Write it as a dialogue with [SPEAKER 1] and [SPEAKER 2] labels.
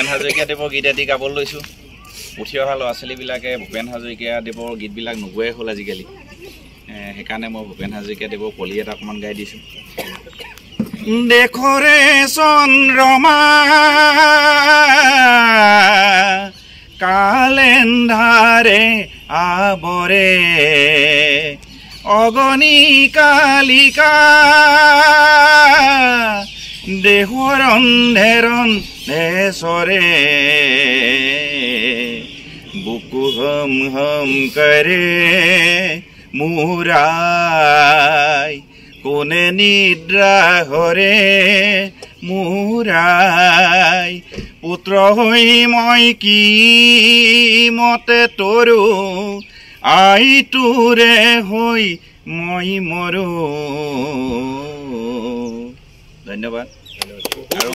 [SPEAKER 1] ভূপেন হাজৰিকাদেৱৰ গীত এটি গাবলৈ লৈছোঁ উঠি অহা ল'ৰা ছোৱালীবিলাকে ভূপেন হাজৰিকাদেৱৰ গীতবিলাক নোগোৱাই হ'ল আজিকালি সেইকাৰণে মই ভূপেন হাজৰিকাদেৱৰ কলি এটা অকণমান গাই দিছোঁ
[SPEAKER 2] দেশৰে চন্দ্ৰমা কালেন্ধাৰে আৱৰে অগণি কালিকা দেহরণ ধেরণ দেশরে বুকু হম হম করে মুরাই কোনে নিদ্রা হরে মুরাই পুত্র হৈ মই কি মতে তৰু আই তোৰে হৈ মই মৰোঁ ধন্যবাদ আৰু